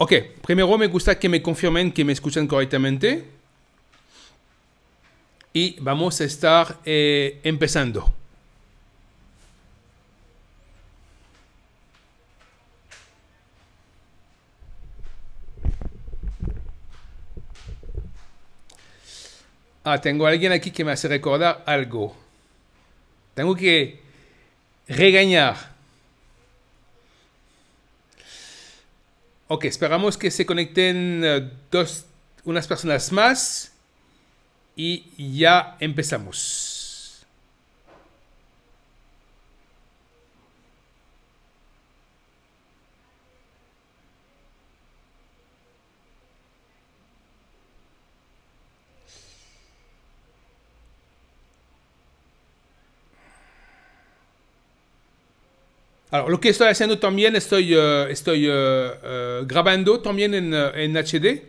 Ok, primero me gusta que me confirmen que me escuchan correctamente. Y vamos a estar eh, empezando. Ah, tengo alguien aquí que me hace recordar algo. Tengo que regañar Ok, esperamos que se conecten eh, dos, unas personas más y ya empezamos. Alors, lo que estoy haciendo euh, también, estoy, uh, estoy uh, uh, grabando también en, euh, en, HD.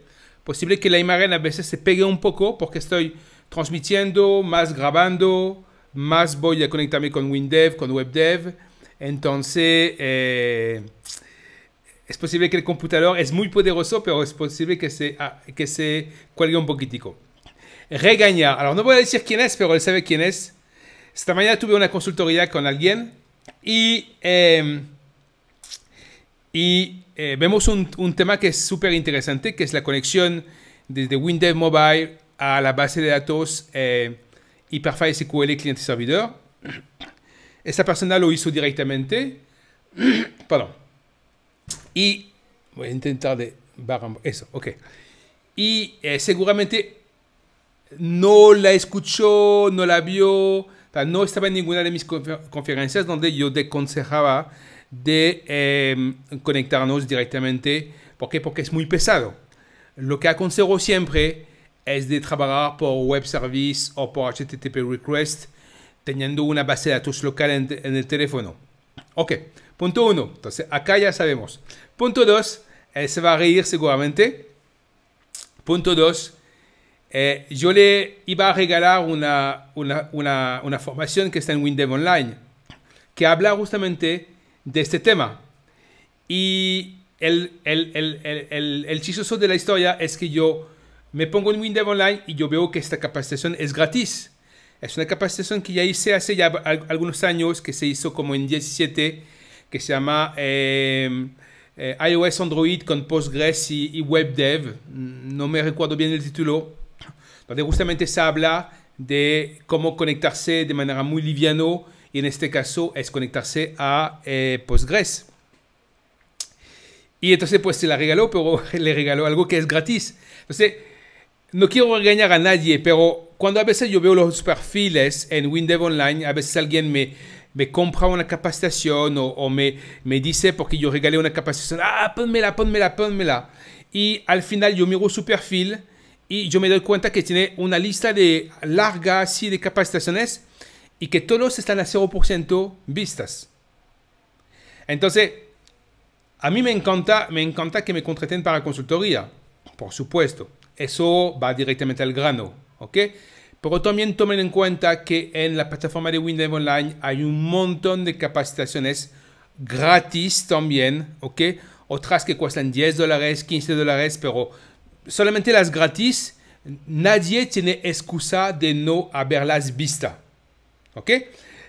Posible que la imagen a veces se pegue un poco porque estoy transmitiendo, más grabando, más voy a conectarme con WinDev, con WebDev. Entonces, eh, es posible que el computador es muy poderoso, pero es posible que se, ah, que se cuelgue un poquitico. Regañar. Alors, no voy a decir quién es, pero él sabe quién es. Esta mañana tuve una consultoría con alguien Y, em, eh, vemos un, tema que es súper interesante, que es la conexión desde Windows Mobile a la base de datos eh, Hyperfile SQL cliente-servidor. Esta persona lo hizo directamente. Perdón. Y voy a intentar de eso, ok. Y eh, seguramente no la escuchó, no la vio, no estaba en ninguna de mis conferencias donde yo aconsejaba de em, conectarnos directamente. ¿Por qué? Porque es muy pesado. Lo que aconsejo siempre es de trabajar por web service o por HTTP request teniendo una base de datos local en, el teléfono. Ok, punto uno. Entonces, acá ya sabemos. Punto dos, eh, se va a reír seguramente. Punto dos, eh, yo le iba a regalar una, una, una, formación que está en Windev Online, que habla justamente de este tema. Y el, el, el, el, de la historia es que yo me pongo en Windev Online y yo veo que esta capacitación es gratis. Es una capacitación que ya hice hace ya algunos años, que se hizo como en 17, que se llama... Em, eh, iOS Android con Postgres y, y WebDev, mm, no me recuerdo bien el título, donde justamente se habla de cómo conectarse de manera muy liviano y en este caso es conectarse a eh, Postgres. Y entonces pues se la regaló, pero le regaló algo que es gratis. Entonces, no quiero engañar a nadie, pero cuando a veces yo veo los perfiles en Windows Online, a veces alguien me, me compra una capacitación o, me, me, dice porque yo regalé una capacitación, ah, ponmela, ponmela, ponmela. Y al final yo miro su perfil y yo me doy cuenta que tiene una lista de larga así de capacitaciones y que todos están a 0% vistas. Entonces, a mí me encanta, me encanta que me contraten para consultoría, por supuesto. Eso va directamente al grano, ¿ok? Pero también tomen en cuenta que en la plataforma de Windows Online hay un montón de capacitaciones gratis también, ¿ok? Otras que cuestan 10 dólares, 15 dólares, pero solamente las gratis, nadie tiene excusa de no haberlas visto. ¿Ok?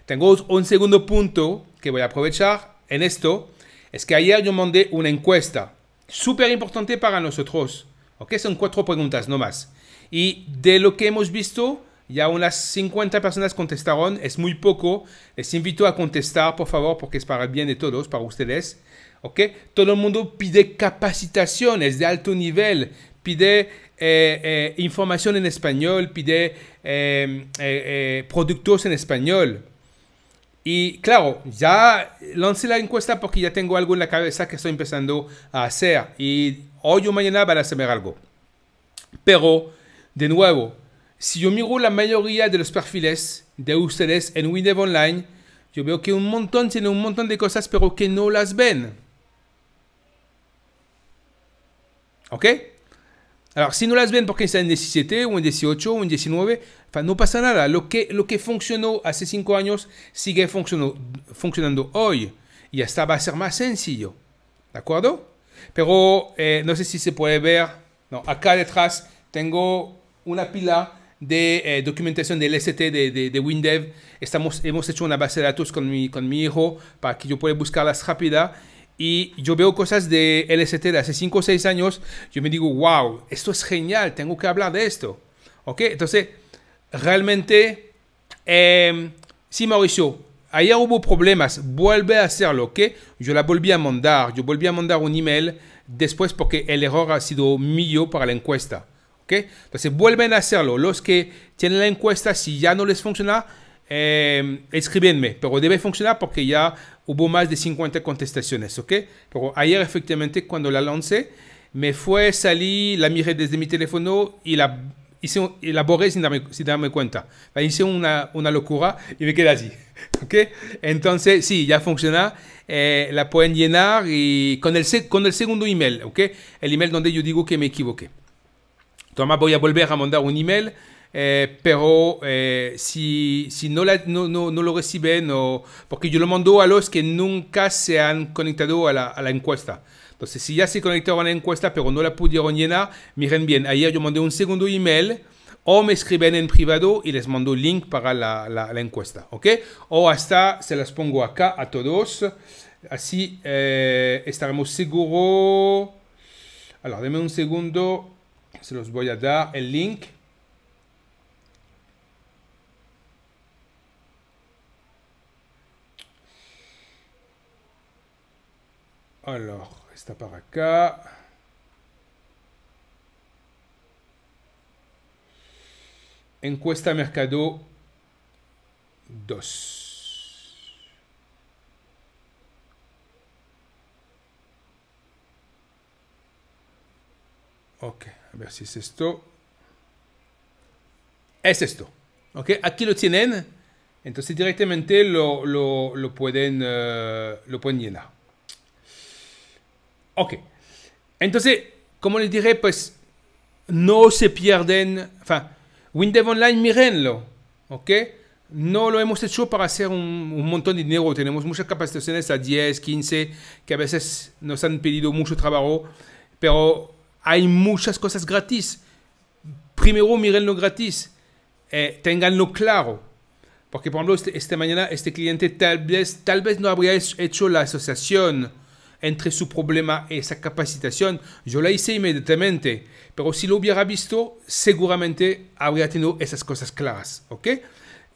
Tengo un segundo punto que voy a aprovechar en esto. Es que ayer yo mandé una encuesta súper importante para nosotros. ¿Ok? Son cuatro preguntas nomás. Y de lo que hemos visto, ya unas 50 personas contestaron. Es muy poco. Les invito a contestar, por favor, porque es para el bien de todos, para ustedes. ¿Ok? Todo el mundo pide capacitaciones de alto nivel pide eh, eh, información en español, pide eh, productos en español. Y claro, ya lancé la encuesta porque ya tengo algo en la cabeza que estoy empezando a hacer. Y hoy o mañana van a saber algo. Pero, de nuevo, si yo miro la mayoría de los perfiles de ustedes en Windev Online, yo veo que un montón tienen un montón de cosas, pero que no las ven. ¿Ok? si no las ven porque están en 17 o en 18 o en 19, no pasa nada. Lo que, lo que funcionó hace 5 años sigue funcionando, hoy. Y hasta va a ser más sencillo. ¿De acuerdo? Pero eh, no sé si se puede ver. No, acá detrás tengo una pila de eh, documentación del ST de, de, WinDev. Estamos, hemos hecho una base de datos con mi, con mi hijo para que yo pueda buscarlas rápida y yo veo cosas de LST de hace 5 o 6 años, yo me digo, wow, esto es genial, tengo que hablar de esto. ¿Ok? Entonces, realmente, eh, sí, Mauricio, ayer hubo problemas, vuelve a hacerlo, ¿ok? Yo la volví a mandar, yo volví a mandar un email después porque el error ha sido mío para la encuesta, ¿ok? Entonces, vuelven a hacerlo. Los que tienen la encuesta, si ya no les funciona, eh, pero debe funcionar porque ya hubo más de 50 contestaciones, ¿ok? Pero ayer efectivamente cuando la lancé, me fue, salí, la miré desde mi teléfono y la, y la borré sin darme, sin darme cuenta. La hice una, locura y me quedé así, ¿ok? Entonces, sí, ya funciona, eh, la pueden llenar y con el, con el segundo email, ¿ok? El email donde yo digo que me equivoqué. Toma, voy a volver a mandar un email eh, pero eh, si, no, no, lo reciben, o, porque yo lo mando a los que nunca se han conectado a la, encuesta. Entonces, si ya se conectaron a la encuesta, pero no la pudieron llenar, miren bien, ayer yo mandé un segundo email o me escriben en privado y les mando el link para la, encuesta, ¿ok? O hasta se las pongo acá a todos, así eh, estaremos seguros. ver, denme un segundo, se los voy a dar el link. está para acá. Encuesta Mercado 2. Ok, a ver si es esto. Es esto. Ok, aquí lo tienen. Entonces directamente lo, lo, lo pueden, eh, lo pueden llenar. Ok. Entonces, como les diré pues no se pierden. Enfin, Windows Online, mírenlo. Ok. No lo hemos hecho para hacer un, montón de dinero. Tenemos muchas capacitaciones a 10, 15, que a veces nos han pedido mucho trabajo, pero hay muchas cosas gratis. Primero, mírenlo gratis. Eh, tenganlo claro. Porque, por ejemplo, este, esta mañana este cliente tal vez, tal vez no habría hecho la asociación entre su problema y e esa capacitación. Yo la hice inmediatamente, pero si lo hubiera visto, seguramente habría tenido esas cosas claras, ¿ok?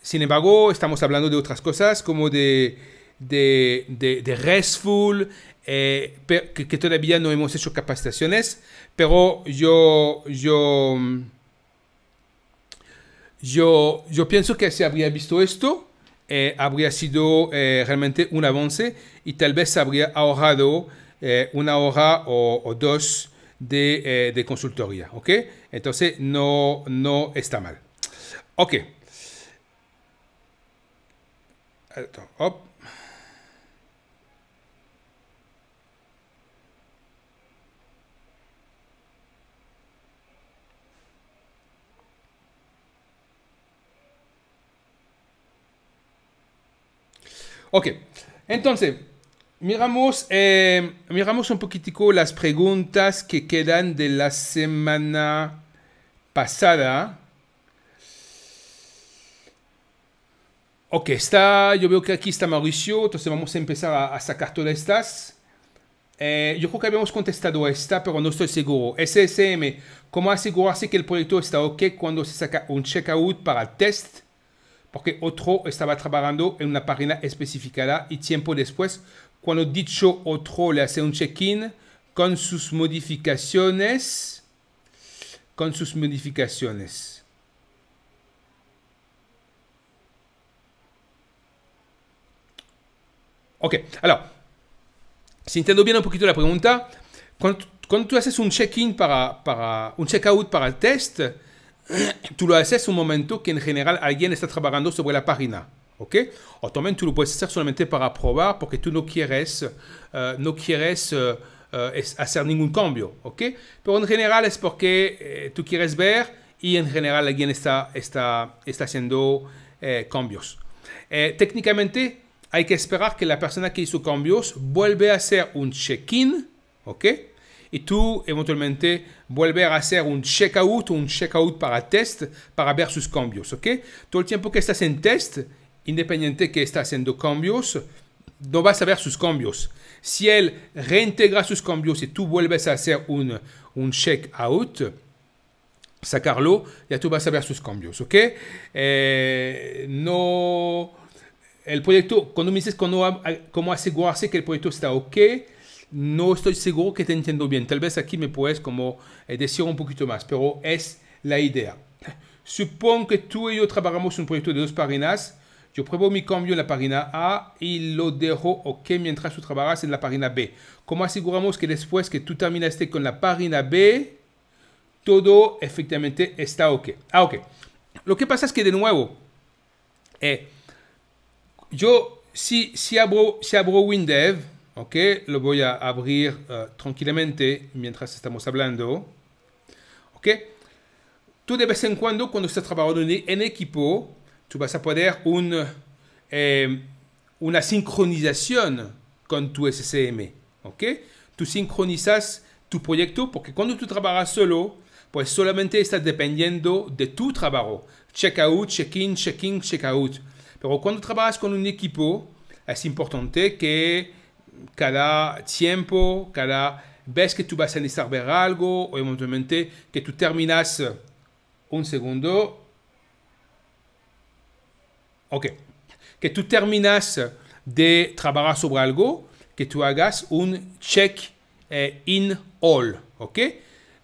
Sin embargo, estamos hablando de otras cosas como de, de, de, de RESTful, eh, que, todavía no hemos hecho capacitaciones, pero yo, yo, yo, yo pienso que si habría visto esto, eh, habría sido eh, realmente un avance y tal vez habría ahorrado eh, una hora o, dos de, de, consultoría, ¿ok? Entonces no, no está mal. Ok. Ok, entonces, miramos, eh, miramos un poquitico las preguntas que quedan de la semana pasada. Ok, está, yo veo que aquí está Mauricio, entonces vamos a empezar a, sacar todas estas. Eh, yo creo que habíamos contestado esta, pero no estoy seguro. SSM, ¿cómo asegurarse que el proyecto está ok cuando se saca un checkout para test? porque otro estaba trabajando en una página especificada y tiempo después, cuando dicho otro le hace un check-in con sus modificaciones, con sus modificaciones. Ok, ahora, si entiendo bien un poquito la pregunta, cuando, tú haces un check-in para, para, un check-out para el test, tú lo haces un momento que en general alguien está trabajando sobre la página. ¿Ok? O también tú lo puedes hacer solamente para probar porque tú no quieres, euh, no quieres hacer euh, euh, ningún cambio. ¿Ok? Pero en general es porque tú quieres ver y en general alguien está, está, haciendo eh, cambios. Eh, técnicamente hay que esperar que la persona que hizo cambios vuelve a hacer un check-in. ¿Ok? y tú eventualmente volver a hacer un checkout o un checkout para test para ver sus cambios, ¿ok? Todo el tiempo que estás en test, independiente que esté haciendo cambios, no vas a ver sus cambios. Si él reintegra sus cambios et tú vuelves a hacer un, un checkout, sacarlo, ya tú vas a ver sus cambios, ¿ok? Eh, no... El proyecto, cuando me dices cómo, cómo asegurarse que el proyecto está ok, no estoy seguro que te entiendo bien. Tal vez aquí me puedes como eh, decir un poquito más, pero es la idea. Supongo que tú y yo trabajamos un proyecto de dos páginas. Yo pruebo mi cambio en la página A y lo dejo OK mientras tú trabajas en la página B. ¿Cómo aseguramos que después que tú terminaste con la página B, todo efectivamente está OK? Ah, OK. Lo que pasa es que de nuevo, eh, yo si, si, abro, si abro WinDev, Ok, lo voy a abrir uh, tranquilamente mientras estamos hablando. Ok, tú de vez en cuando, cuando estás trabajando en equipo, tu vas a poder un, eh, una sincronización con tu SCM. Ok, tú sincronizas tu proyecto porque cuando tú trabajas solo, pues solamente estás dependiendo de tu travail. Check out, check in, check in, check out. Pero cuando trabajas con un equipo, es importante que cada tiempo, cada vez que tú vas a necesitar ver algo, o eventualmente que tú terminas un segundo. Ok. Que tú terminas de trabajar sobre algo, que tú hagas un check eh, in all. ¿Ok?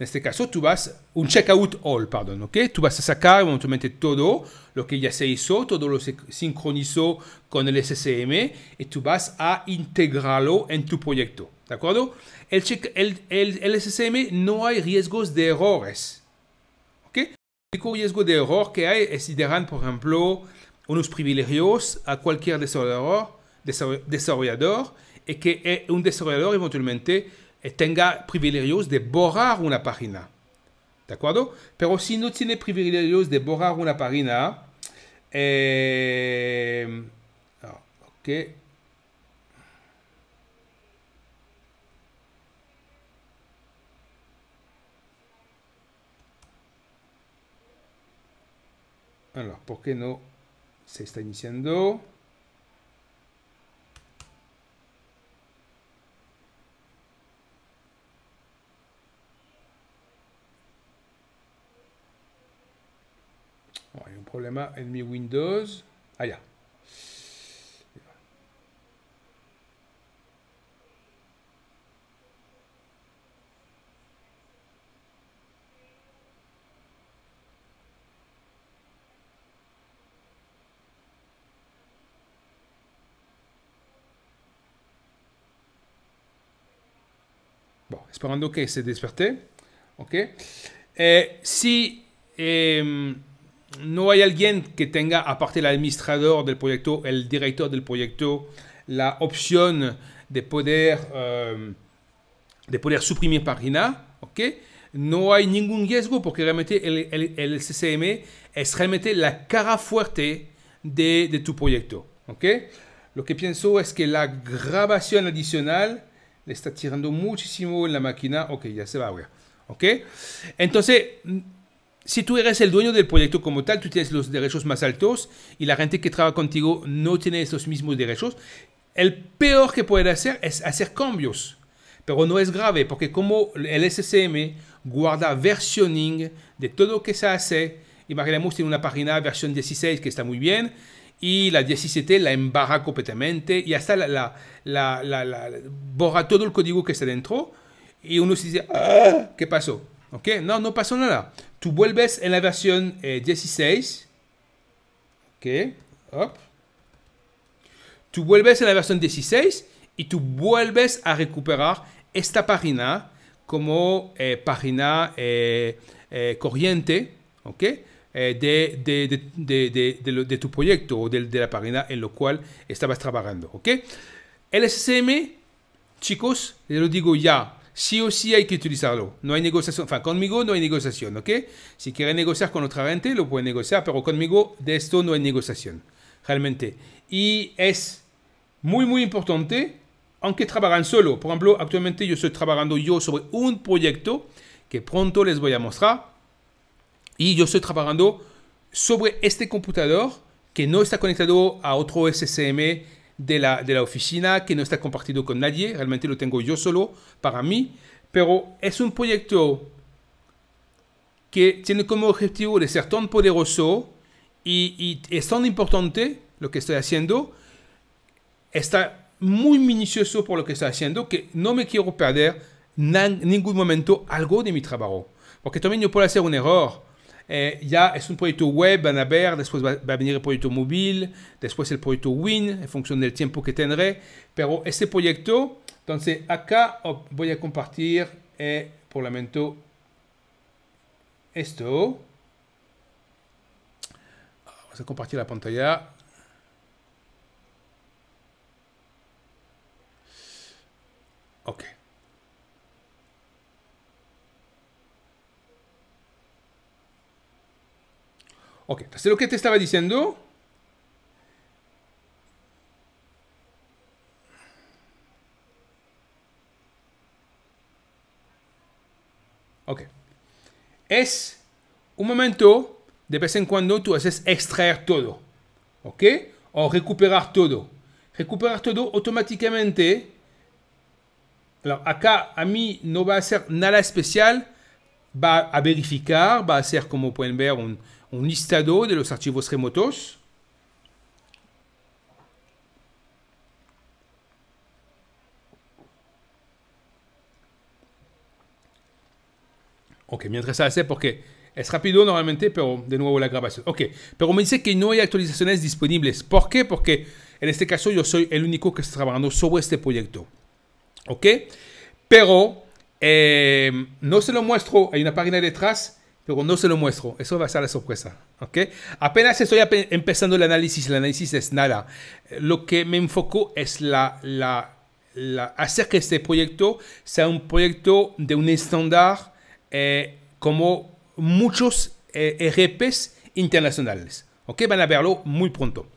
este caso tú vas, un checkout all, perdón, ¿ok? Tú vas a sacar eventualmente todo lo que ya se hizo, todo lo se sincronizó con el SSM y tú vas a integrarlo en tu proyecto, ¿de acuerdo? El, check, el, el, el SSM no hay riesgos de errores, ¿ok? El único riesgo de error que hay es si dejan, por ejemplo, unos privilegios a cualquier desarrollador, desarrollador y que eh, un desarrollador eventualmente et tenga privilegios de borrar una página. ¿De acuerdo? Pero si no tiene privilegios de borrar una página, eh, no, ah, ok. Alors, pourquoi qué no se está iniciando? Programma Ennemi Windows. Ah, Bon, Esperando que c'est desperté. Ok. Et eh, si. Et, no hay alguien que tenga, aparte el administrador del proyecto, el director del proyecto, la opción de poder, eh, de poder suprimir página, ¿ok? No hay ningún riesgo porque realmente el, el, CCM es realmente la cara fuerte de, tu proyecto, ¿ok? Lo que pienso es que la grabación adicional le está tirando muchísimo en la máquina, ok, ya se va a ver, ¿ok? Entonces, si tú eres el dueño del proyecto como tal, tú tienes los derechos más altos y la gente que trabaja contigo no tiene esos mismos derechos. El peor que puede hacer es hacer cambios, pero no es grave porque como el SCM guarda versioning de todo lo que se hace, imaginemos tiene una página versión 16 que está muy bien y la 17 la embarra completamente y hasta la, borra todo el código que está dentro y uno se dice, ah, ¿qué pasó? ¿Ok? No, no pasó nada. Tú vuelves en la versión 16. Eh, ¿Ok? Tú vuelves en la versión 16 y tú vuelves a recuperar esta página como eh, página eh, corriente, ¿ok? De, de, de, tu proyecto o de, la página en la cual estabas trabajando, ¿ok? El chicos, les lo digo ya, sí o sí hay que utilizarlo. No hay negociación, enfin, conmigo no hay negociación, ¿ok? Si quieren negociar con otra gente, lo pueden negociar, pero conmigo de esto no hay negociación, realmente. Y es muy, muy importante, aunque trabajan solo. Por ejemplo, actualmente yo estoy trabajando yo sobre un proyecto que pronto les voy a mostrar. Y yo estoy trabajando sobre este computador que no está conectado a otro SSM de la, oficina que no está compartido con nadie, realmente lo tengo yo solo para mí, pero es un proyecto que tiene como objetivo de ser tan poderoso y, y es tan importante lo que estoy haciendo, está muy minucioso por lo que estoy haciendo que no me quiero perder en ningún momento algo de mi trabajo. Porque también yo puedo hacer un error eh, ya es un proyecto web, van a ver, después va, va, a venir el proyecto móvil, después el proyecto Win, en función del tiempo que tendré, pero este proyecto, entonces acá voy a compartir, eh, por lamento, esto. Vamos a compartir la pantalla. Ok. Ok, ¿es lo que te estaba diciendo... Ok. Es un momento, de vez en cuando tú haces extraer todo. ¿Ok? O recuperar todo. Recuperar todo automáticamente. acá a mí no va a ser nada especial. Va a verificar, va a ser como pueden ver un un listado de los archivos remotos. Ok, mientras hace porque es rápido normalmente, pero de nuevo la grabación. Ok, pero me dice que no hay actualizaciones disponibles. ¿Por qué? Porque en este caso yo soy el único que está trabajando sobre este proyecto. ¿Ok? Pero eh, no se lo muestro, hay una página detrás pero cuando se lo muestro, eso va a ser la sorpresa. ¿okay? Apenas estoy empezando el análisis, el análisis es nada. Eh, lo que me enfocó es la, hacer que este proyecto sea un proyecto de un estándar eh, como muchos ERPs eh, RPs internacionales. ¿okay? Van a verlo muy pronto.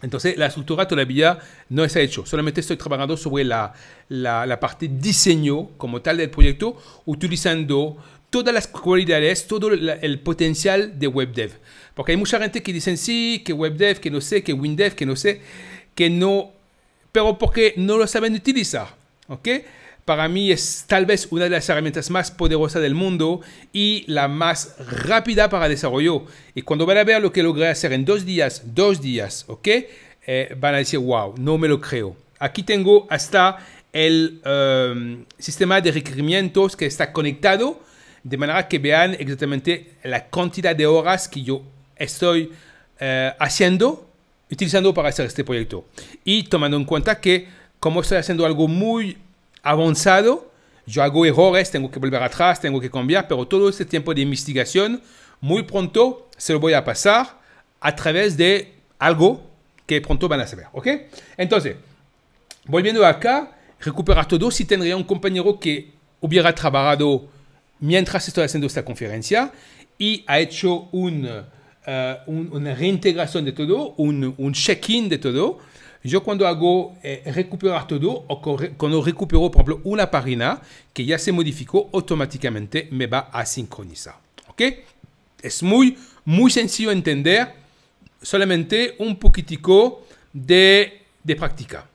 Entonces, la estructura todavía no está hecho. Solamente estoy trabajando sobre la, la, parte diseño como tal del proyecto, utilizando todas las cualidades, todo el potencial de web Porque hay mucha gente que dicen sí, que web que no sé, que WinDev, que no sé, que no, pero porque no lo saben utilizar. ¿Ok? Para mí es tal vez una de las herramientas más poderosas del mundo y la más rápida para desarrollo. Y cuando van a ver lo que logré hacer en dos días, dos días, ¿ok? Eh, van a decir, wow, no me lo creo. Aquí tengo hasta el eh, sistema de requerimientos que está conectado de manera que vean exactamente la cantidad de horas que yo estoy eh, haciendo, utilizando para hacer este proyecto. Y tomando en cuenta que como estoy haciendo algo muy avanzado, yo hago errores, tengo que volver atrás, tengo que cambiar, pero todo este tiempo de investigación muy pronto se lo voy a pasar a través de algo que pronto van a saber, ¿ok? Entonces, volviendo acá, recuperar todo, si tendría un compañero que hubiera trabajado mientras estoy haciendo esta conferencia y ha hecho eh, un, una reintegración de todo, un, un check-in de todo. Yo cuando hago eh, recuperar todo o cuando recupero, por ejemplo, una página que ya se modificó, automáticamente me va a sincronizar. ¿Ok? Es muy, muy sencillo entender, solamente un poquitico de, de práctica.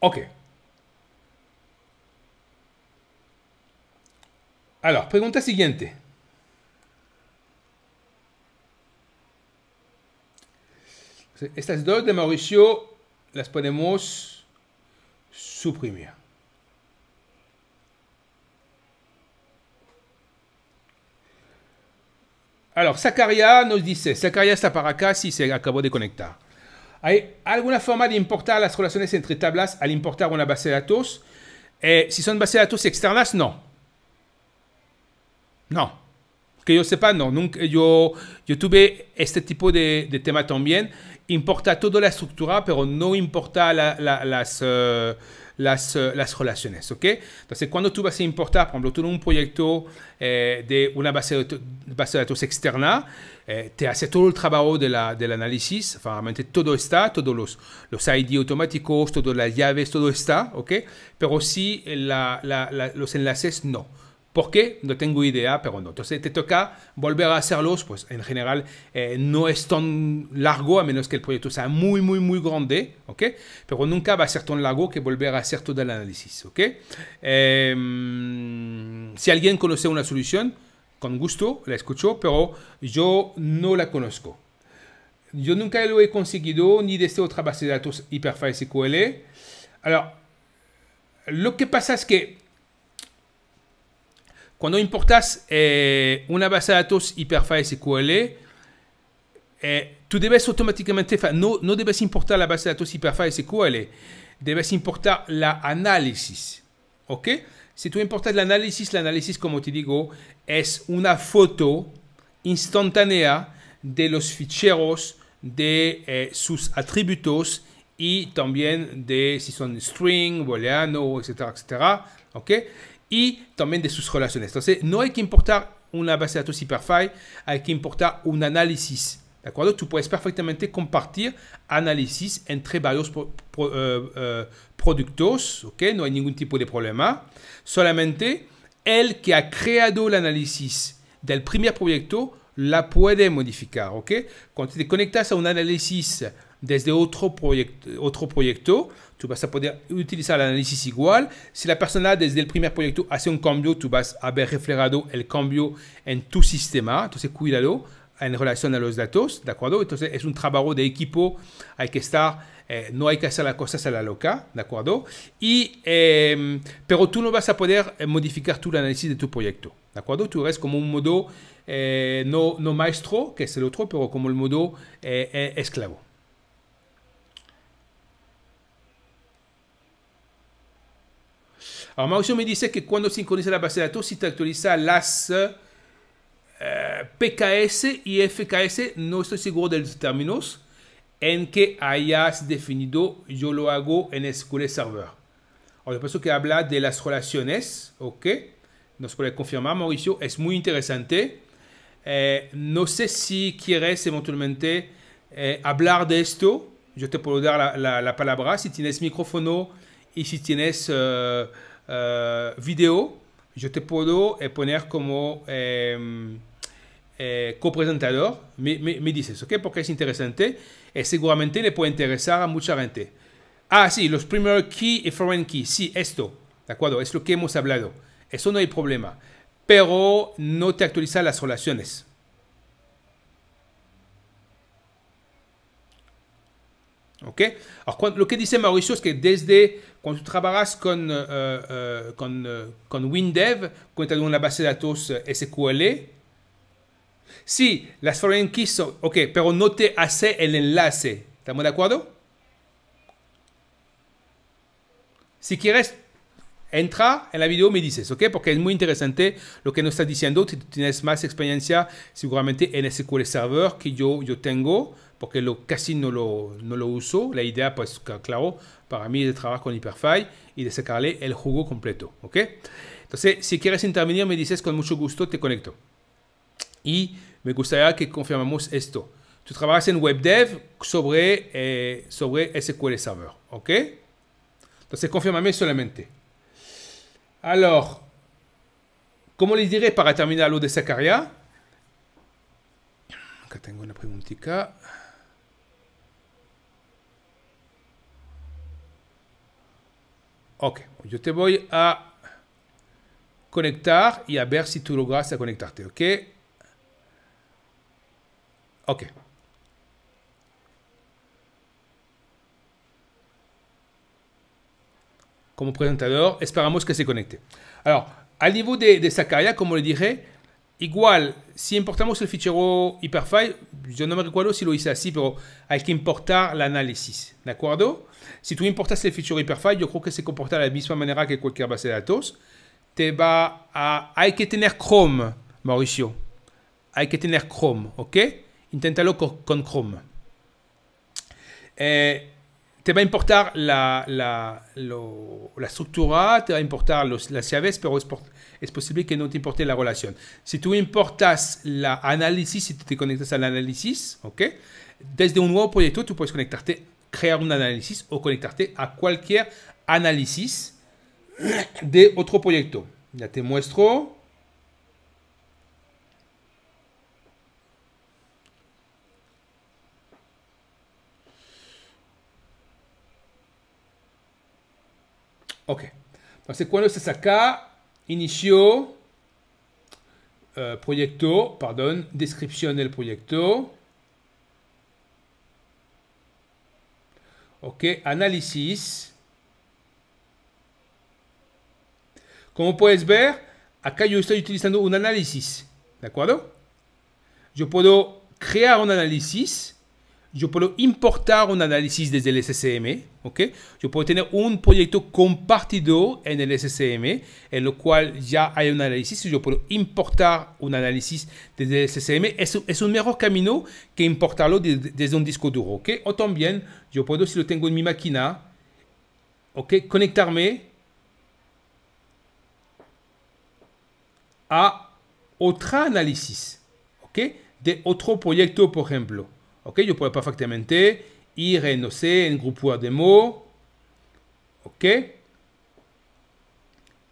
Ok. Alors, pregunta siguiente. Estas dos de Mauricio las podemos suprimir. Alors, Sakaria nos dice, Sacaria está para acá si se acabó de conectar. ¿Hay alguna forma de importar las relaciones entre tablas al importar una base de datos? Eh, si son bases de datos externas, no. Non, que yo sepa, no. Nunca, je yo tuve este tipo de, de thème también. Importa toda la estructura, pero no importa la, la, las, uh, las, relaciones, ¿ok? Entonces, cuando tú vas a importar, por ejemplo, un proyecto eh, de una base de, base de datos externa, eh, te hace todo el trabajo de la, del análisis, enfin, realmente todo está, todos los, los ID automáticos, todas las llaves, todo está, ¿ok? Pero sí les los enlaces no. ¿Por qué? No tengo idea, pero no. Entonces te toca volver a hacerlos, pues en general eh, no es tan largo, a menos que el proyecto sea muy, muy, muy grande, ¿ok? Pero nunca va a ser tan largo que volver a hacer todo el análisis, ¿ok? Em, si alguien conoce una solución, con gusto la escucho, pero yo no la conozco. Yo nunca lo he conseguido ni de desde otra base de datos Hyperfile SQL. Ahora, lo que pasa es que cuando importas eh, una base de datos Hyperfile SQL, eh, tú debes automáticamente, no, no debes importar la base de datos Hyperfile SQL, debes importar la análisis. ¿Ok? Si tú importas la análisis, la análisis, como te digo, es una foto instantánea de los ficheros, de eh, sus atributos y también de si son string, booleano, etcétera, etcétera. ¿Ok? et aussi de sus relaciones. il ne hay que importar une base de datos hiperfile, hay que importar un análisis. D'accord? acuerdo? Tú puedes compartir análisis entre varios pro, pro, eh, eh, productos, ¿ok? No hay ningún tipo de problema. Solamente el qui a créé l'analyse du premier primer proyecto la puede modificar, ¿ok? Cuando te conectas a un análisis desde otro proyecto, otro proyecto tu vas pouvoir utiliser l'analyse l'analyse igual. Si la persona desde el primer proyecto hace un cambio, tu vas haber refléter reflejado el cambio en tu sistema. Entonces, cuídalo en relación a los datos, ¿de acuerdo? Entonces, es un trabajo de equipo, hay que estar... Eh, no hay que hacer las cosas la loca, ¿de acuerdo? Y, eh, pero tú no vas a poder eh, modificar tout l'analyse análisis de tu proyecto, ¿de acuerdo? Tú eres como un modo eh, no, no maestro, que es el otro, pero como el modo eh, eh, esclavo, Alors Mauricio me dice que quand cuando sincroniza la base de datos, si tu actualiza las euh, PKS et FKS, no estoy seguro de los términos en que hayas definido, yo lo hago en SQL Server. je pense que habla de las relaciones, ¿ok? Nos puede confirmar, Mauricio, es muy interesante. Eh, no sé si quieres eventualmente eh, hablar de esto. Je te puedo dar la, la, la palabra si tienes micrófono y si tienes... Eh, Eh, video, yo te puedo eh, poner como em, eh, copresentador, me, me, dices, ¿ok? Porque es interesante, seguramente le puede interesar a mucha gente. Ah, sí, los primeros key y foreign key, sí, esto, ¿de acuerdo? Es lo que hemos hablado, eso no hay problema, pero no te actualiza las relaciones. ¿Ok? Ahora, lo que dice Mauricio es que desde cuando tú trabajas con, con, con WinDev, cuenta con la base de datos SQL, sí, las foreign keys son, ok, pero no te hace el enlace. ¿Estamos de acuerdo? Si quieres, entra en la video me dices, ¿ok? Porque es muy interesante lo que nos está diciendo. Tienes más experiencia seguramente en SQL Server que yo, yo tengo porque lo, casi no lo, no lo uso. La idea, pues claro, para mí es de trabajar con Hyperfile y de sacarle el jugo completo, ¿ok? Entonces, si quieres intervenir, me dices con mucho gusto, te conecto. Y me gustaría que confirmamos esto. Tú trabajas en WebDev sobre, eh, sobre SQL Server, ¿ok? Entonces, confírmame solamente. Alors, ¿cómo les diré para terminar lo de ya. Acá tengo una preguntita. Ok, je te voy a conectar y a ver si tú à ¿ok? Ok. Comme présentateur, espérons que c'est connecté. Alors, à niveau de, de comme je le dirait igual, si importamos el fichero Hyperfile, yo no me recuerdo si lo hice así, pero hay que importar el ¿de acuerdo? Si tú importas el fichero Hyperfile, yo creo que se comporta de la misma manera que cualquier base de datos. Te va a... Hay que tener Chrome, Mauricio. Hay que tener Chrome, ¿ok? Inténtalo con Chrome. Eh, te va a importar la, la, lo, la, te va a importar la las llaves, pero est possible que no te la relation. Si tu importes la analyse, si te connectes à l'analyse, ¿ok? Desde un projet, proyecto tú puedes conectarte, une un análisis o à n'importe cualquier análisis de otro proyecto. Ya te muestro. Ok. Entonces, cuando estás acá, Initio, euh, proyecto, pardon, description del proyecto. Ok, análisis. Como puedes ver, acá yo estoy utilizando un análisis, ¿de acuerdo? Yo puedo crear un análisis je peux importar un análisis de el SCM, ¿ok? Yo puedo tener un proyecto compartido en el SCM, en lo cual ya hay un análisis, y yo puedo importar un análisis desde el SCM. Es, es un meilleur camino que importarlo de, de, desde un disco duro, ¿ok? O también yo puedo, si lo tengo en mi máquina, ¿ok? Conectarme a otro análisis, ¿ok? De otro proyecto, por ejemplo. Ok, je pourrais perfectamente ir, renoncer, un groupe grupo de mots. Ok.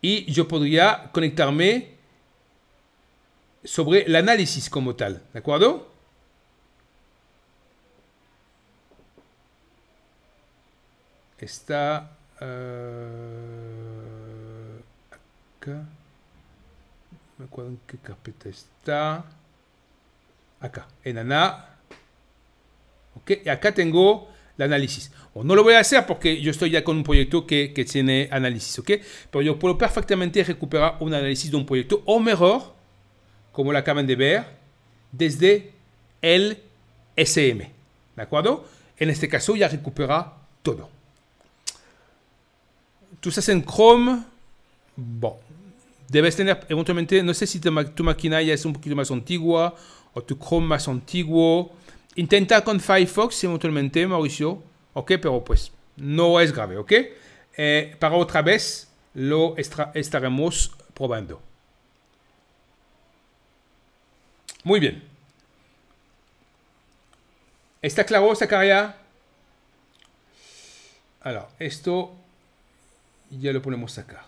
Y yo podría conectarme sobre l'analyse análisis D'accord tal. ¿De acuerdo? Está uh, acá. No me acuerdo en qué carpeta está. Acá, en ANA. y Acá tengo el análisis. O no lo voy a hacer porque yo estoy ya con un proyecto que, tiene análisis, ¿ok? Pero yo puedo perfectamente recuperar un análisis de un proyecto, o mejor, como la acaban de ver, desde el SM, ¿de acuerdo? En este caso ya recupera todo. Tú estás en Chrome, bueno, debes tener eventualmente, no sé si tu, tu máquina ya es un poquito más antigua, o tu Chrome más antiguo, Intenta con Firefox simultáneamente, Mauricio, ¿ok? Pero pues no es grave, ¿ok? Eh, para otra vez lo estaremos probando. Muy bien. ¿Está claro, Zacaria? Ahora, esto ya lo ponemos acá.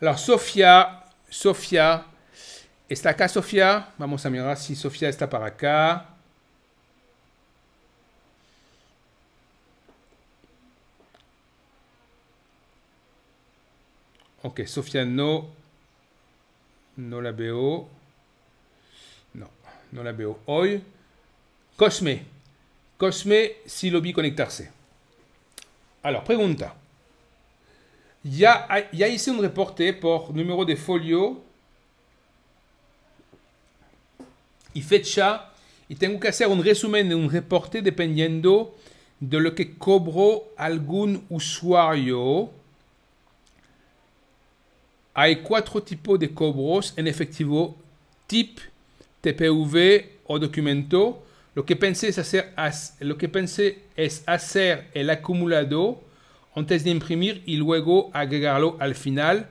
Alors, Sofia, Sofia, la acá Sofia. Vamos a mirar si Sofia está para acá. Ok, Sofia no. No la veo. non, no la veo hoy. Cosme. Cosme, si lo connectarse. Alors, pregunta. Il y, a, ici une reportée pour numéro de folio. Il fait ça. Il tengo que faire un resumen, un reporte dependiendo de lo que cobro algún usuario. Hay cuatro tipos de cobros en efectivo, type TPV o documento. Lo que pensé es hacer, lo que pensé es hacer el acumulado antes de imprimir y luego agregarlo al final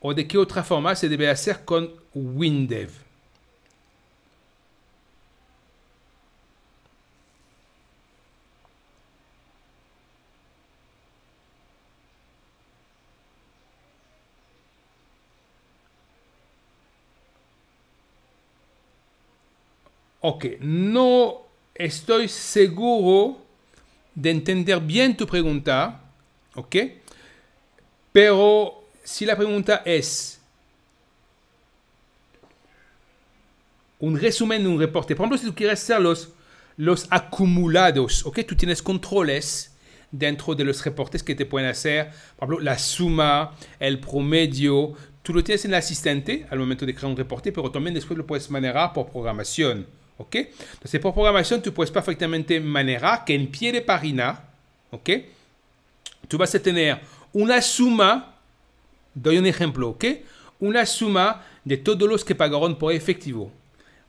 o de qué otra forma se debe hacer con WinDev. Ok, no estoy seguro de entender bien tu pregunta ok? Pero si la pregunta es un resumen de un reporte, por ejemplo, si tú quieres hacer los, los acumulados, ok? Tú tienes controles dentro de los reportes que te pueden hacer, por ejemplo, la suma, el promedio, tú lo tienes en el al momento de crear un reporte, pero también después lo puedes manejar por programación, ¿ok? Entonces, por programación tu puedes perfectamente manejar que en pie de parina, ¿ok? tú vas a tener una suma, doy un ejemplo, ¿ok? Una suma de todos los que pagaron por efectivo,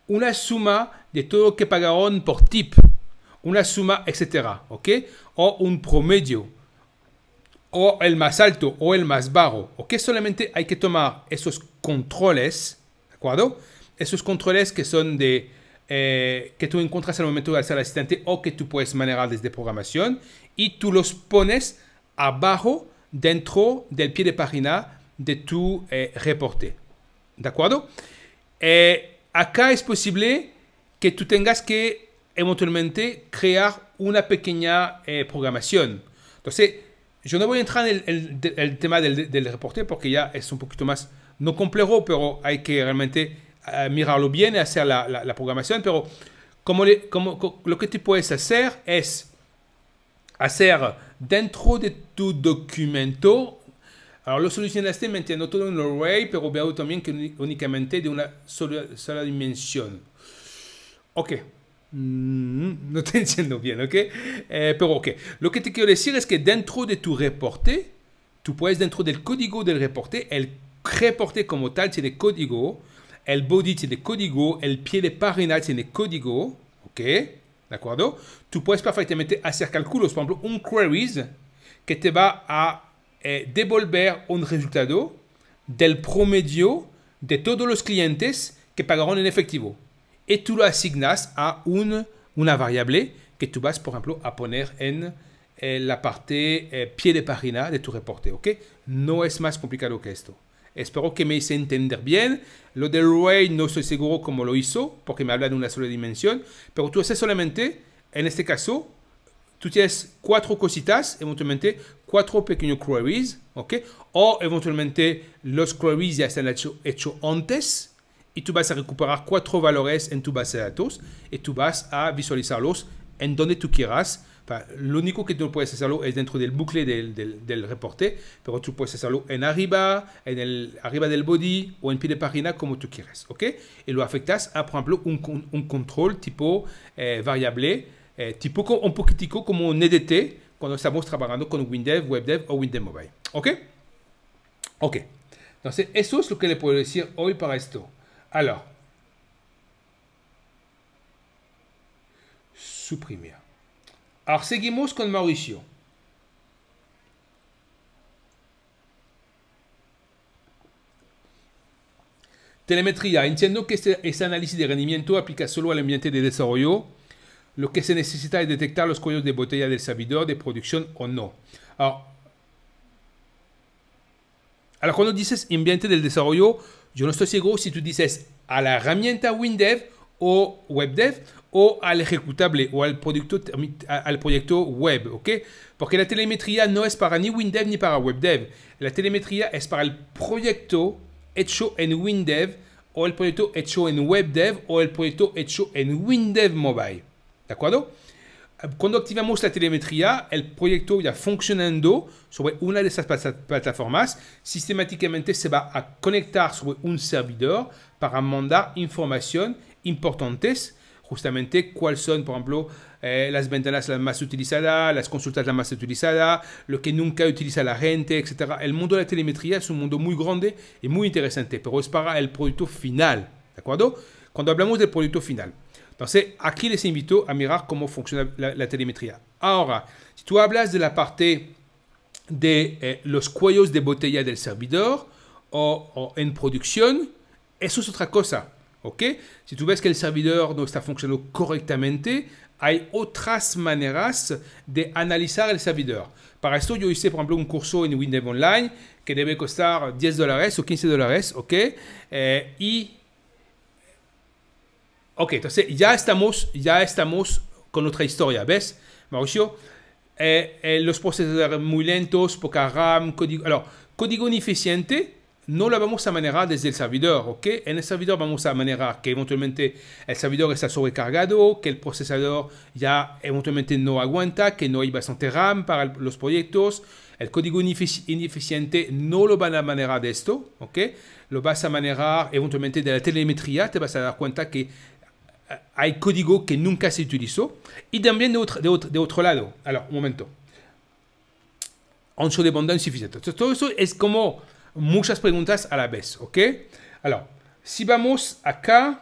una suma de todo los que pagaron por tip, una suma, etcétera, ¿ok? O un promedio, o el más alto, o el más bajo, ¿ok? Solamente hay que tomar esos controles, ¿de acuerdo? Esos controles que son de... Eh, que tú encuentras al momento de hacer el asistente o que tú puedes manejar desde programación y tú los pones abajo dentro del pie de página de tu eh, reporte. ¿De acuerdo? Eh, acá es posible que tú tengas que eventualmente crear una pequeña eh, programación. Entonces, yo no voy a entrar en el, tema del, reporte porque ya es un poquito más, no complejo, pero hay que realmente mirarlo bien y hacer la, programación. Pero como, le, como, como, lo que tú puedes hacer es hacer dentro de tu documento, alors lo solucionaste maintenant todo en el array, pero veo también que únicamente de una sola, sola dimensión. Ok. Mm, no te entiendo bien, ok? Eh, pero ok. Lo que te quiero decir es que dentro de tu reporte, tu puedes dentro del código del reporté, el reporté como tal tiene código, el body tiene código, el pie de página tiene código, ok? d'accord Tu peux parfaitement faire calculs, par exemple, exemple un queries qui te va a eh, un résultat del promedio de todos los clientes que pagaront en efectivo. Et tu l'assignes à une une variable que tu vas, par exemple, à poner en eh, la parte eh, pied pie de página de ton reporte, ¿ok? No es más complicado que esto. Espero que me hice entender bien. Lo del Ray no estoy seguro cómo lo hizo, porque me habla de una sola dimensión. Pero tú haces solamente, en este caso, tú tienes cuatro cositas, eventualmente cuatro pequeños queries, ¿ok? O eventualmente los queries ya están han hecho antes y tú vas a recuperar cuatro valores en tu base de datos y tú vas a visualizarlos en donde tú quieras le único que tu peux faire, c'est dentro del boucle del, del, del reporte, pero tu puedes hacerlo en arriba, en el arriba del body o en pie de parina comme tu quieres, ok? y lo afectas a, por un, un control tipo eh, variable, eh, tipo un poquito como un EDT quand nous travaillons con WinDev, WebDev o WinDev Mobile, ok? Ok. Entonces, eso es lo que le puedo decir hoy para esto. Alors, supprimer. Ahora seguimos con Mauricio. Telemetría. Entiendo que este, este, análisis de rendimiento aplica solo al ambiente de desarrollo. Lo que se necesita es detectar los cuellos de botella del servidor de producción o no. Ahora, ahora cuando dices ambiente del desarrollo, yo no estoy seguro si tú dices a la herramienta WinDev ou webdev ou al ejecutable ou al producto, al proyecto web, ¿ok? parce que la telemetría no es para ni WinDev ni para WebDev. La telemetría es para el proyecto hecho en WinDev o el proyecto hecho en WebDev o el proyecto hecho en WinDev Mobile, ¿de acuerdo? Cuando activamos la telemetría, el proyecto ya funcionando sobre una de estas plataformas, sistemáticamente se va a conectar sobre un servidor para mandar información importantes Justement, cuáles son, por ejemplo, eh, las ventanas las más les consultations consultas plus más utilizadas, lo que nunca utiliza la gente, etc. El mundo de la télémétrie est un monde muy grande et muy intéressant, pero es para el producto final, ¿de acuerdo? Cuando hablamos del producto final. Entonces, aquí les invito a mirar cómo funciona la, télémétrie telemetría. Ahora, si tú hablas de la partie de eh, los cuellos de botella del servidor o, en producción, eso es otra cosa. ¿ok? Si tú ves que el servidor no está funcionando correctamente, hay otras maneras de analizar el servidor. Para esto yo hice, por ejemplo, un curso en Windows Online que debe costar 10 dólares o 15 dólares, ¿ok? Eh, y... Ok, entonces ya estamos, ya estamos con otra historia, ¿ves, Mauricio? Eh, eh, los procesadores muy lentos, poca RAM, código... Alors, código ineficiente, no la vamos a manejar desde el servidor, ¿ok? En el servidor vamos a manejar que eventualmente el servidor está sobrecargado, que el procesador ya eventualmente no aguanta, que no hay bastante RAM para los proyectos. El código ineficiente no lo van a manejar de esto, ¿ok? Lo vas a manejar eventualmente de la telemetría, te vas a dar cuenta que eh, hay código que nunca se utilizó. Y también de otro, de otro, lado, alors, un momento. Un de insuficiente. todo eso es como muchas preguntas à la vez, ¿ok? Alors, si vamos acá...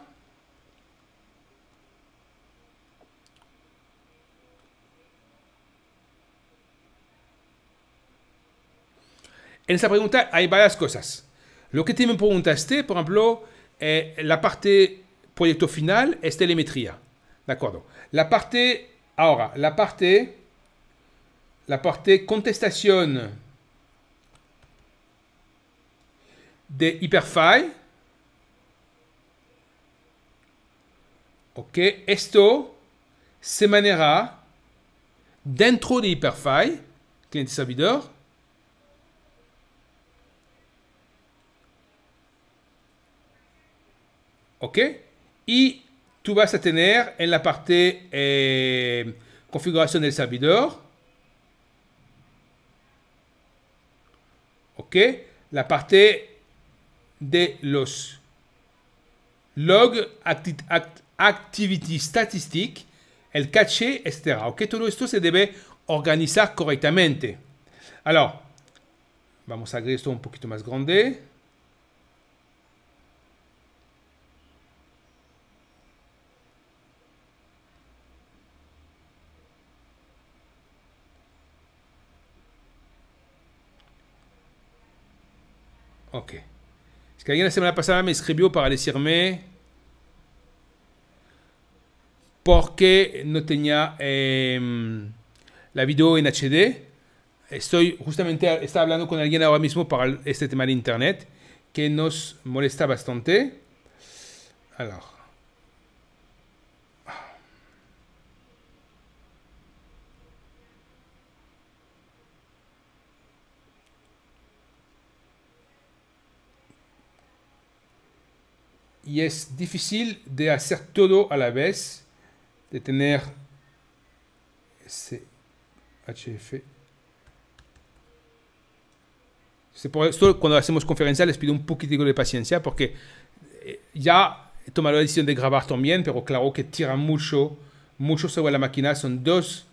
En il y a varias choses. Lo que te me preguntaste, por ejemplo, eh, la partie proyecto final est telemetría. D'accord La partie... ahora, la partie... la parte contestación des hyperfiles. Ok, esto, se manera dentro de hyperfailles, Client et servidor. Ok, y Tu vas a tener en la partie. eh, configuración del servidor. Ok, la partie. de los log activity statistic, el caché, etc. ¿Ok? Todo esto se debe organizar correctamente. Alors, vamos a agregar esto un poquito más grande. Ok. Scalgan la semana pasada me escribió para decirme por qué no tenía eh, la video en HD. Estoy justamente, está hablando con alguien ahora mismo para este tema de Internet que nos molesta bastante. Alors, y es difícil de hacer todo a la vez, de tener ese HF. Por esto cuando hacemos conferencia les pido un poquitico de paciencia porque eh, ya he tomado la decisión de grabar también, pero claro que tira mucho, mucho sobre la máquina, son dos,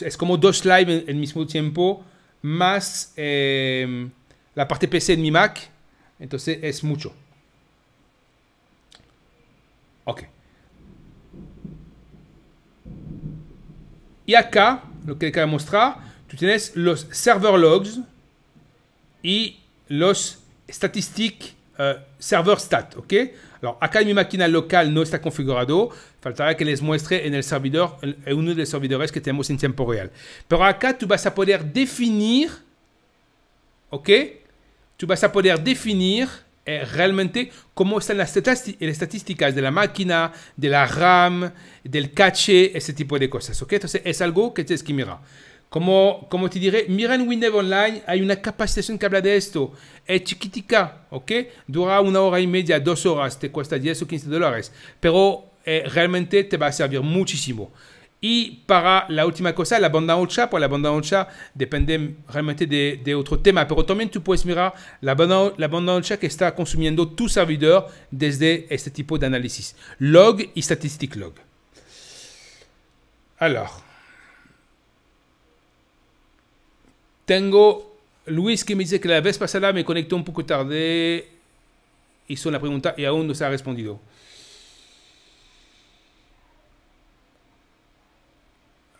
es, como dos live el mismo tiempo, más eh, la parte PC en mi Mac, entonces es mucho. Ok. IAK, lo que mostrar, tu tienes los server logs et los statistiques euh, server stat, ¿ok? Alors, acá en mi máquina local no está configurado, faltará que les muestre en el servidor, en uno des los servidores que tenemos en tiempo real. Pero acá tu vas a définir. ¿ok? Tu vas a définir. Eh, realmente cómo están las estadísticas de la máquina, de la RAM, del caché, ese tipo de cosas. ¿ok? Entonces es algo que tienes que mirar. Como, te diré, mira en Windows Online, hay una capacitación que habla de esto. Es chiquitica, ¿ok? Dura una hora y media, dos horas, te cuesta 10 o 15 dólares. Pero eh, realmente te va a servir muchísimo. Et para la última cosa, la banda ancha, Pour la banda ancha depende realmente de, de, otro tema, pero también tú puedes mirar la banda, la banda ancha que está consumiendo tu servidor desde este tipo de análisis. Log y statistique log. Alors, tengo Luis que me dice que la vez pasada me conectó un poco Ils hizo la pregunta y aún no se ha respondido.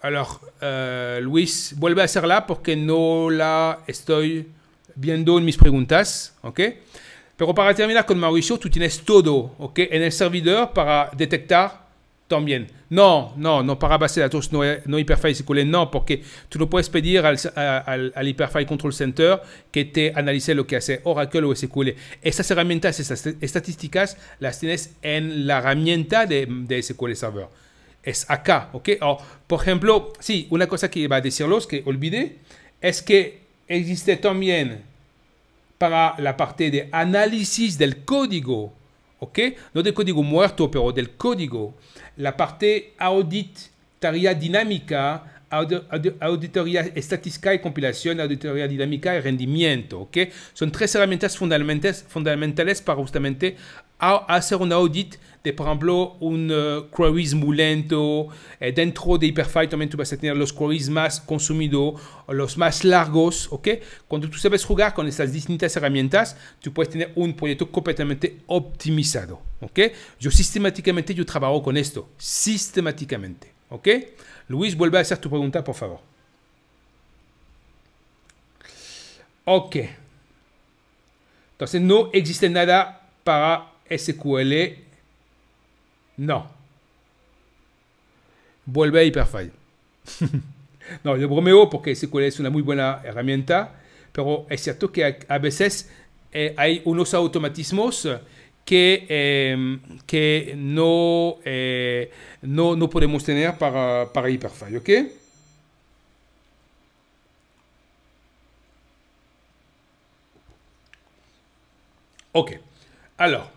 Alors, euh, Luis, vuelve a hacerla porque no la estoy viendo en mis preguntas, ¿ok? Pero para terminar con Mauricio, tú tienes todo, ¿ok? En el servidor para detectar también. No, no, no para base de datos no, no SQL, no, porque tú lo puedes pedir al, al, al, Hyperfile Control Center que te analice lo que hace Oracle o SQL. Estas herramientas, estas estadísticas, las tienes en la herramienta de, de SQL Server. es acá, ¿ok? por ejemplo, sí, una cosa que iba a los que olvidé es que existe también para la parte de análisis del código, ¿ok? No del código muerto, pero del código. La parte auditaria dinámica, auditoría estatística y compilación, auditoría dinámica y rendimiento. ¿ok? Son tres herramientas fundamentales, fundamentales para justamente hacer un audit de, por ejemplo, un uh, eh, muy lento. Eh, dentro de Hyperfile, también tú vas a tener los queries más consumidos, los más largos, ¿ok? Cuando tú sabes jugar con estas distintas herramientas, tú puedes tener un proyecto completamente optimizado, ¿ok? Yo sistemáticamente, yo trabajo con esto, sistemáticamente, ¿ok? Luis, vuelve a hacer tu pregunta, por favor. Ok. Entonces no existe nada para SQL non. Vuelve a Hyperfile. no, yo bromeo porque SQL es una muy buena herramienta, pero es cierto que a veces eh, hay unos automatismos que, que no, eh, no, no, podemos tener para, para Hyperfile, ¿ok? Ok. Alors,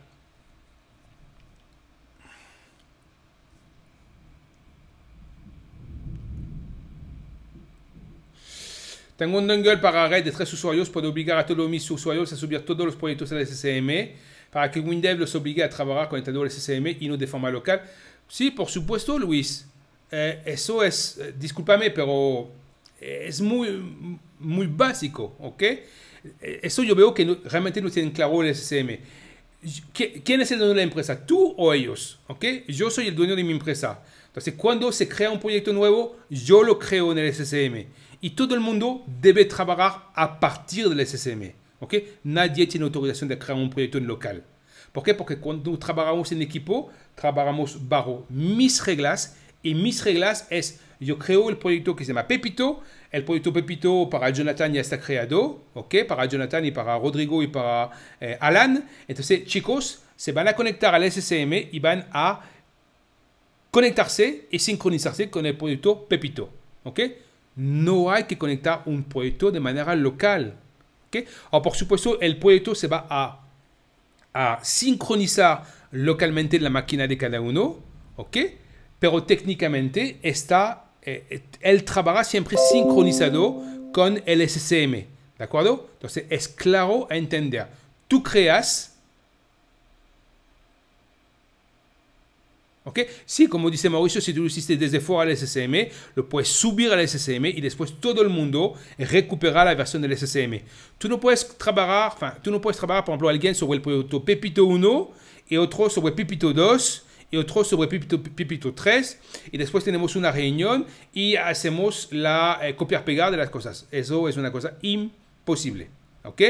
Tengo un dongle para red de tres usuarios para obligar a todos mis usuarios a subir todos los proyectos al SSM para que Windows los obligue a trabajar con el al SSM y no de forma local. Sí, por supuesto, Luis. Eh, eso es, eh, discúlpame, pero eh, es muy, muy básico, ¿ok? Eso yo veo que realmente no tienen claro el SSM. ¿Quién es el dueño de la empresa? ¿Tú o ellos? ¿Ok? Yo soy el dueño de mi empresa. Entonces, cuando se crea un proyecto nuevo, yo lo creo en el SSM. Et tout le monde debe travailler à partir de l'SSM. ¿ok? Nadie tiene l'autorisation de créer un projet en local. Parce que quand nous trabajamos en equipo, trabajamos bajo mis reglas et mis reglas es, yo creo el proyecto que se llama Pepito, Le projet Pepito para Jonathan ya está creado, ¿ok? Para Jonathan y para Rodrigo y para eh, Alan. Entonces, chicos, se van a conectar al SSM y van a conectarse y sincronizarse con el proyecto Pepito, ¿ok? no hay que conectar un proyecto de manera local. O por supuesto, el proyecto se va a, a, sincronizar localmente la máquina de cada uno, ¿ok? pero técnicamente está, él eh, eh, trabaja siempre sincronizado con el SCM. ¿De acuerdo? Entonces es claro a entender. Tú creas Okay, Sí, como dice Mauricio, si tú lo hiciste desde fuera del SSM, lo puedes subir al SSM y después todo el mundo recupera la versión del SSM. Tú no puedes trabajar, tú no puedes trabajar, por ejemplo, alguien sobre el proyecto Pepito 1 y otro sobre Pepito 2 y otro sobre Pepito, 3 y después tenemos una reunión y hacemos la eh, copiar-pegar de las cosas. Eso es una cosa imposible. ¿Ok?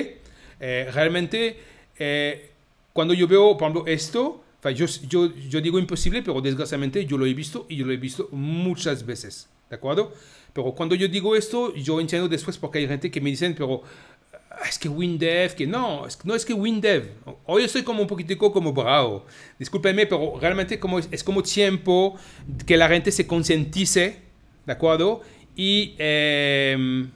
Eh, realmente, eh, cuando yo veo, por ejemplo, esto, yo, digo imposible, pero desgraciadamente yo lo he visto y yo lo he visto muchas veces, ¿de acuerdo? Pero cuando yo digo esto, yo entiendo después porque hay gente que me dicen, pero ah, es que WinDev, que no, es, no es que WinDev. Hoy estoy como un poquitico como bravo. Discúlpenme, pero realmente como, es como tiempo que la gente se concientice, ¿de acuerdo? Y... Em,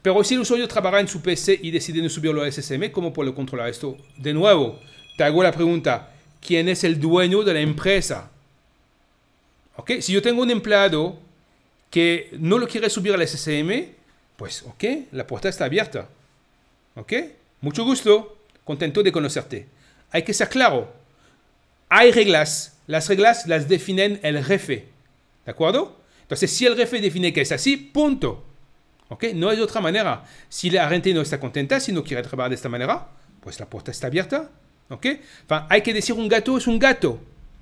pero si el usuario trabaja en su PC y decide no subirlo a SSM, ¿cómo puedo controlar esto? De nuevo, te hago la pregunta, ¿quién es el dueño de la empresa? ¿Ok? Si yo tengo un empleado que no lo quiere subir al SSM, pues ok, la puerta está abierta. ¿Ok? Mucho gusto, contento de conocerte. Hay que ser claro. Hay reglas. Las reglas las definen el jefe. ¿De acuerdo? Entonces, si el jefe define que es así, punto. ¿Ok? No hay otra manera. Si la gente no está contenta, si no quiere trabajar de esta manera, pues la puerta está abierta. ¿Ok? hay que decir un gato es un gato.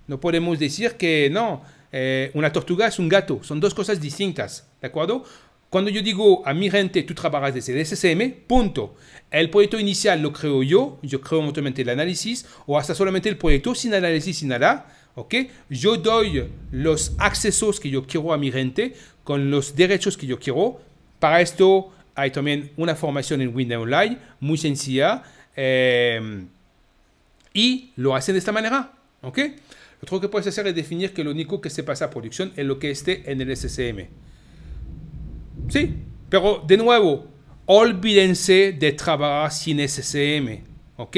No podemos decir que no, eh, una tortuga es un gato. Son dos cosas distintas. ¿De acuerdo? Cuando yo digo a mi gente, tú trabajas desde SSM, punto. El proyecto inicial lo creo yo, yo creo mutuamente el análisis, o hasta solamente el proyecto sin análisis, sin nada, ¿ok? Yo doy los accesos que yo quiero a mi gente, con los derechos que yo quiero. Para esto hay también una formación en Windows Online, muy sencilla. Eh, y lo hacen de esta manera. ¿Ok? Lo otro que puedes hacer es definir que lo único que se pasa a producción es lo que esté en el SCM. Sí, pero de nuevo, olvídense de trabajar sin SCM. ¿Ok?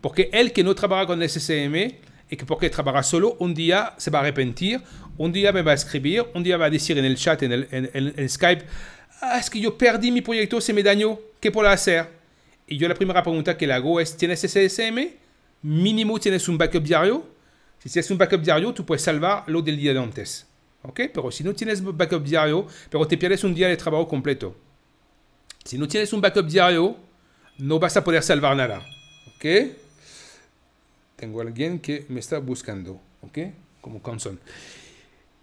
Porque el que no trabaja con el SCM y que porque trabaja solo, un día se va a arrepentir, un día me va a escribir, un día va a decir en el chat, en, el, Skype, ah, es que yo perdí mi proyecto, se me dañó, ¿qué puedo hacer? Y yo la primera pregunta que le hago es, tiene SCM? mínimo tienes un backup diario. Si tienes un backup diario, tu puedes salvar lo del día de antes. ¿Ok? Pero si no tienes backup diario, pero te pierdes un día de trabajo completo. Si no tienes un backup diario, no vas a poder salvar nada. ¿Ok? Tengo alguien que me está buscando. ¿Ok? Como Conson.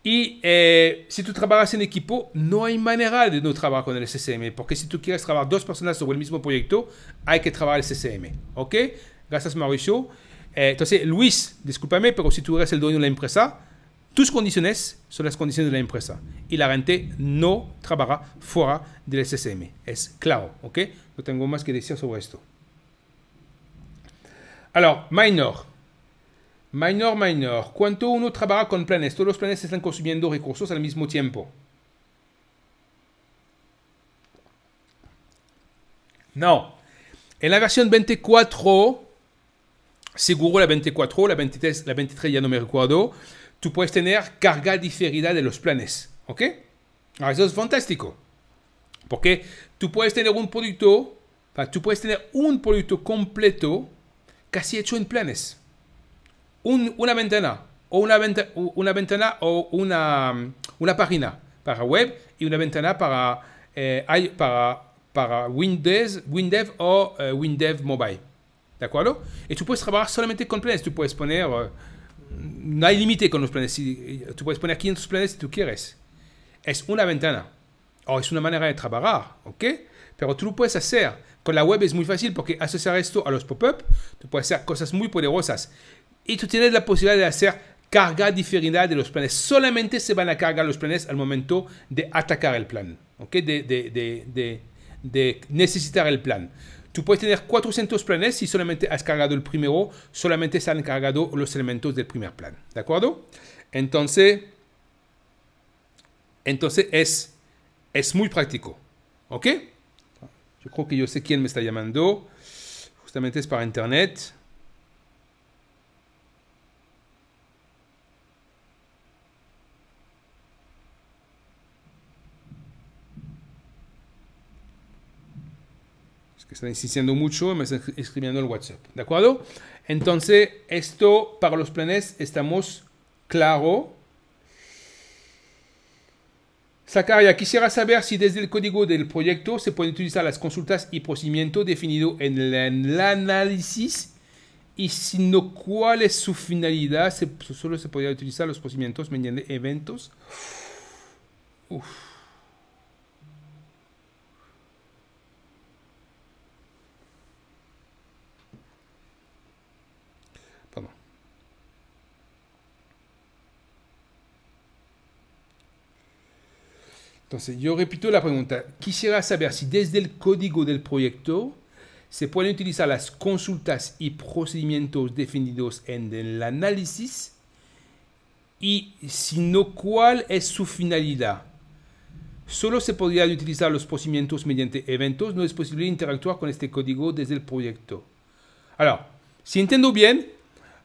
Y eh, si tú trabajas en equipo, no hay manera de no trabajar con el CCM, porque si tú quieres trabajar dos personas sobre el mismo proyecto, hay que trabajar el CCM, ¿ok? gracias Mauricio. Donc, eh, entonces, Luis, discúlpame, mais si tu eres le dueño de la empresa, tus condiciones son les conditions de la empresa y la gente no pas fuera del SSM. Es claro, ¿ok? No tengo más que decir sur esto. Alors, minor. Minor, minor. ¿Cuánto uno trabaja con planes? Todos los planes están consumiendo recursos al même temps. Non. En la versión 24 Seguro la 24, la 23, la 23 ya no me recuerdo. Tú puedes tener carga diferida de los planes. ¿Ok? Ah, eso es fantástico. Porque tú puedes tener un producto, tú puedes tener un producto completo casi hecho en planes. una ventana, o una, ventana o una, página para web y una ventana para, eh, para, para Windows, WinDev o eh, WinDev Mobile. ¿De acuerdo? Y tú puedes trabajar solamente con planes. Tú puedes poner... Eh, no hay límite con los planes. Eh, tú puedes poner 500 planes si tú quieres. Es una ventana. O es una manera de trabajar. ¿Ok? Pero tú lo puedes hacer. Con la web es muy fácil porque asociar esto a los pop-up, tú puedes hacer cosas muy poderosas. Y tú tienes la posibilidad de hacer carga diferida de los planes. Solamente se van a cargar los planes al momento de atacar el plan, ¿ok? De, de necesitar el plan. Tú puedes tener 400 planes si solamente has cargado el primero, solamente se han cargado los elementos del primer plan, ¿de acuerdo? Entonces, entonces es, es muy práctico, ¿ok? Yo creo que yo sé quién me está llamando, justamente es para internet. que están insistiendo mucho, me están escribiendo el WhatsApp, ¿de acuerdo? Entonces, esto para los planes estamos claro. Zacaria, quisiera saber si desde el código del proyecto se pueden utilizar las consultas y procedimientos definidos en el, análisis y si no, cuál es su finalidad, solo se podría utilizar los procedimientos mediante eventos. Uf. Entonces, yo repito la pregunta. Quisiera saber si desde el código del proyecto se pueden utilizar las consultas y procedimientos definidos en el análisis y si no, ¿cuál es su finalidad? Solo se podrían utilizar los procedimientos mediante eventos, no es posible interactuar con este código desde el proyecto. Ahora, si entiendo bien,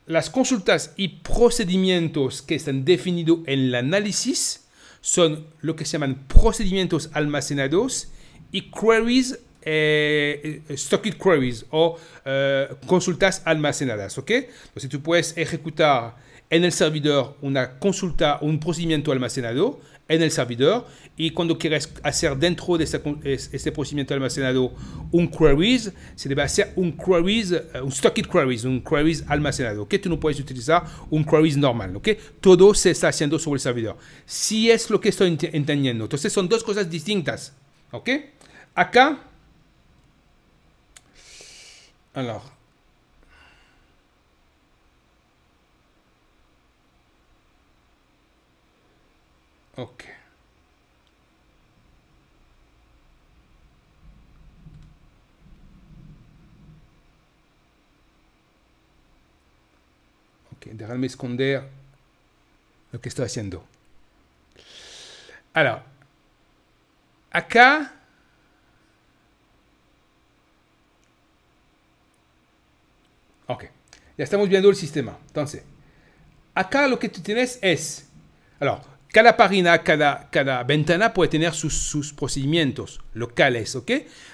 las consultas y procedimientos que están definidos en el análisis son lo que se llaman procedimientos almacenados y queries, eh, eh, stocked queries o eh, consultas almacenadas, ¿ok? Entonces tú puedes ejecutar en el servidor una consulta, un procedimiento almacenado en el servidor y cuando quieres hacer dentro de este, procedimiento almacenado un queries, se debe hacer un queries, eh, un stocked queries, un queries almacenado, que Tú no puedes utilizar un queries normal, ¿ok? Todo se está haciendo sobre el servidor. Si es lo que estoy entendiendo. Entonces son dos cosas distintas, ¿ok? Acá, Ok. Ok, déjame esconder lo que estoy haciendo. Ahora, acá... Ok, ya estamos viendo el sistema. Entonces, acá lo que tú tienes es cada página, cada, cada ventana puede tener sus, procedimientos locales, ¿ok?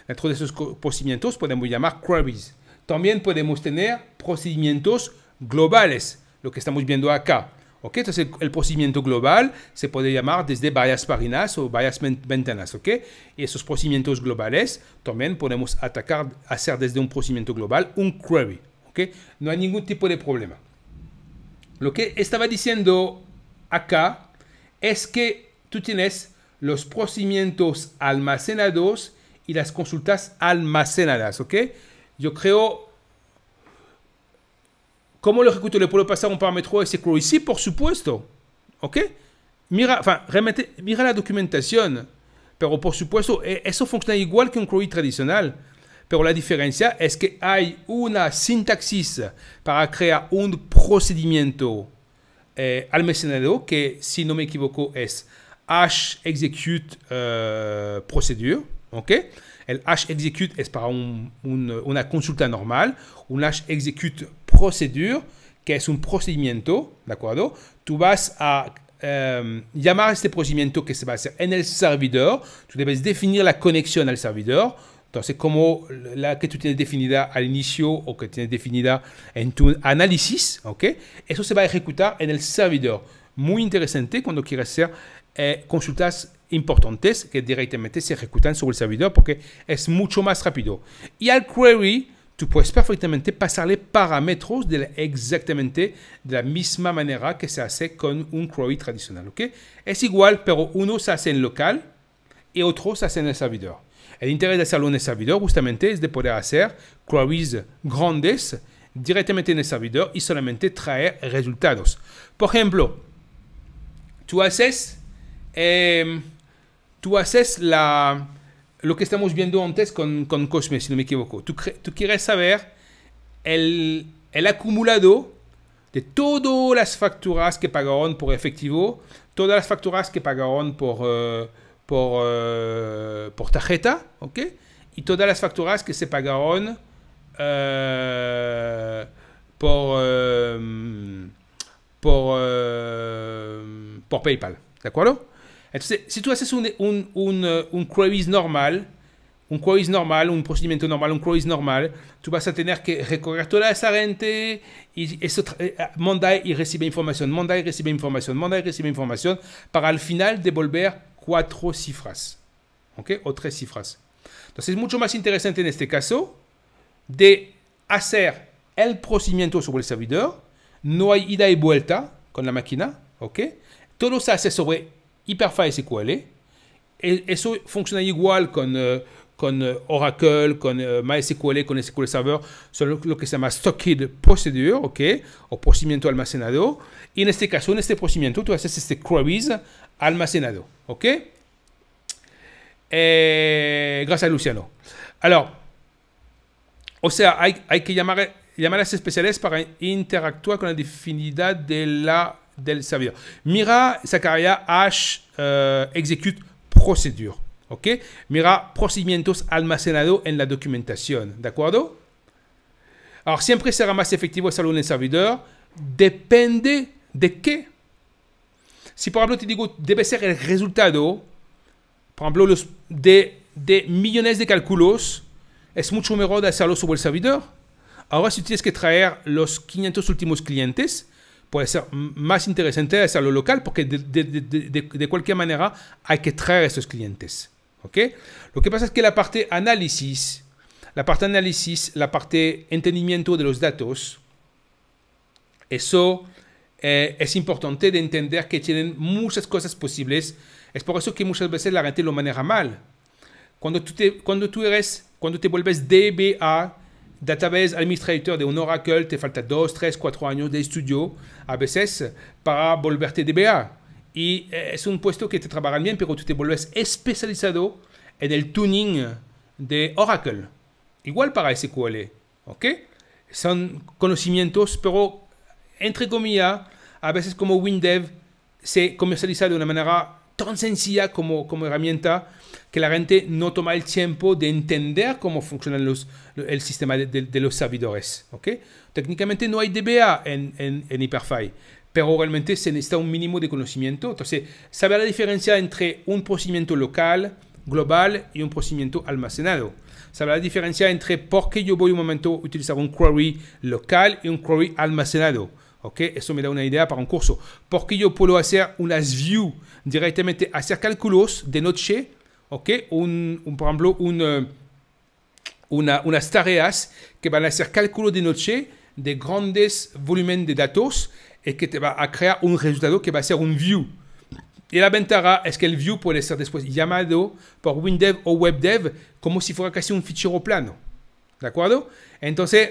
Dentro de esos procedimientos podemos llamar queries. También podemos tener procedimientos globales, lo que estamos viendo acá. ¿ok? Entonces el, el, procedimiento global se puede llamar desde varias páginas o varias ventanas, ¿ok? Y esos procedimientos globales también podemos atacar, hacer desde un procedimiento global un query, ¿ok? No hay ningún tipo de problema. Lo que estaba diciendo acá es que tú tienes los procedimientos almacenados y las consultas almacenadas, ¿ok? Yo creo, ¿cómo lo ejecuto le puedo pasar un parámetro ese secure? Sí, por supuesto, ¿ok? Mira, enfin, realmente, mira la documentación, pero por supuesto, e, eso funciona igual que un query tradicional, pero la diferencia es que hay una sintaxis para crear un procedimiento eh, al que si no me equivoco es H execute euh, procedure, ok? El H execute es para un, un, una consulta normal, un H execute procedure, que es un procedimiento, ¿de acuerdo? vas a llamar euh, este procedimiento que se va a hacer en el servidor, tú debes définir la connexion al servidor, donc, c'est comme la que tu tienes définie à inicio ou que tu tienes définie en ton análisis, ¿ok? ça se va a ejecutar en el servidor. Muy interesante cuando quieras hacer eh, consultas importantes que directamente se ejecutan sobre el servidor porque es mucho más rápido. Y al query, tu puedes perfectamente pasarle parámetros de exactement de la misma manera que se hace con un query tradicional, ¿ok? Es égal, pero uno se hace en local y otro se hace en el servidor. El interés de hacerlo en el servidor justamente es de poder hacer queries grandes directamente en el servidor y solamente traer resultados. Por ejemplo, tú haces, eh, tú la, lo que estamos viendo antes con, con Cosme, si no me equivoco. Tú, quieres saber el, el, acumulado de todas las facturas que pagaron por efectivo, todas las facturas que pagaron por... Eh, pour euh, pour tarjeta, ¿ok? Y todas las facturas que se pagaron pour eh, pour eh, eh, PayPal, d'accord si tu haces un, un, normal, un cruise normal, un procedimiento normal, un cruise normal, tu vas a tener que recorrer toda esa gente y eso, ah, mandar y recibir información, mandar y recibir información, mandar y recibir información, para al final devolver quatre cifras. ¿Ok? O tres cifras. Donc, c'est mucho más interesante en este caso de hacer el procedimiento sobre el servidor. No hay ida y vuelta con la máquina. ¿Ok? Todo se hace sobre Hyperfile SQL. E, eso funciona igual con... Eh, con euh, Oracle, con euh, MySQL, con SQL Server, son lo que se llama Stockade Procedure, ¿ok? O procedimiento almacenado. Y en este caso, en este procedimiento, tú haces este queries almacenado, ¿ok? Eh, gracias, Luciano. Alors, o sea, hay, hay que llamar, llamar a las especiales para interactuar con la définition de la, del servidor. Mira, Zacharia H eh, execute procedure. ¿Ok? Mira, procedimientos almacenados en la documentación, ¿de acuerdo? Ahora, siempre será más efectivo en el servidor. Depende de qué. Si, por ejemplo, te digo, debe ser el resultado, por ejemplo, los de, millones de cálculos, es mucho mejor de hacerlo sobre el servidor. Ahora, si tienes que traer los 500 últimos clientes, puede ser más interesante hacerlo local porque de, cualquier manera hay que traer a clientes. ¿Ok? Lo que pasa es que la parte análisis, la parte análisis, la parte entendimiento de los datos, eso eh, es importante de entender que tienen muchas cosas posibles. Es por eso que muchas veces la gente lo maneja mal. Cuando tú, te, cuando tú eres, cuando te vuelves DBA, Database Administrator de un Oracle, te falta 2, 3, 4 años de estudio a veces para volverte DBA. Y eh, es un puesto que te trabajan bien, pero tú te vuelves especializado en el tuning de Oracle. Igual para SQL. ¿Ok? Son conocimientos, pero entre comillas, a veces como WinDev se comercializa de una manera tan sencilla como, como herramienta que la gente no toma el tiempo de entender cómo funciona los, el sistema de, los servidores. ¿ok? Técnicamente no hay DBA en, en, en pero realmente se necesita un mínimo de conocimiento. Entonces, saber la diferencia entre un procedimiento local, global y un procedimiento almacenado. Saber la diferencia entre por qué yo voy un momento a utilizar un query local y un query almacenado. ¿Ok? Eso me da una idea para un curso. ¿Por qué yo puedo hacer unas view directamente, hacer cálculos de noche? ¿Ok? Un, un por ejemplo, eh, una, unas tareas que van a hacer cálculos de noche de grandes volúmenes de datos es que te va a crear un resultado que va a ser un view. Y la ventaja es que el view puede ser después llamado por WinDev o WebDev como si fuera casi un fichero plano. ¿De acuerdo? Entonces,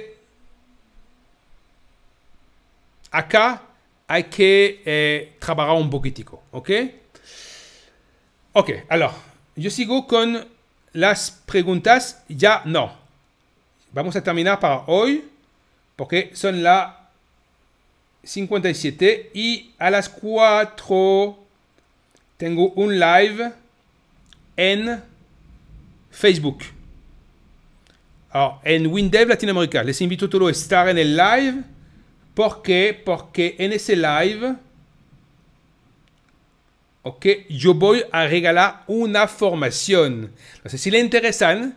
acá hay que eh, trabajar un poquitico. ¿Ok? Ok, alors, yo sigo con las preguntas. Ya no. Vamos a terminar para hoy porque son las 57 et a las 4 tengo un live en Facebook. Alors, ah, en Windev America. Les invito todo a estar en el live. ¿Por qué? Porque en ese live, ok, yo voy a regalar una formación. Entonces, si le interesan,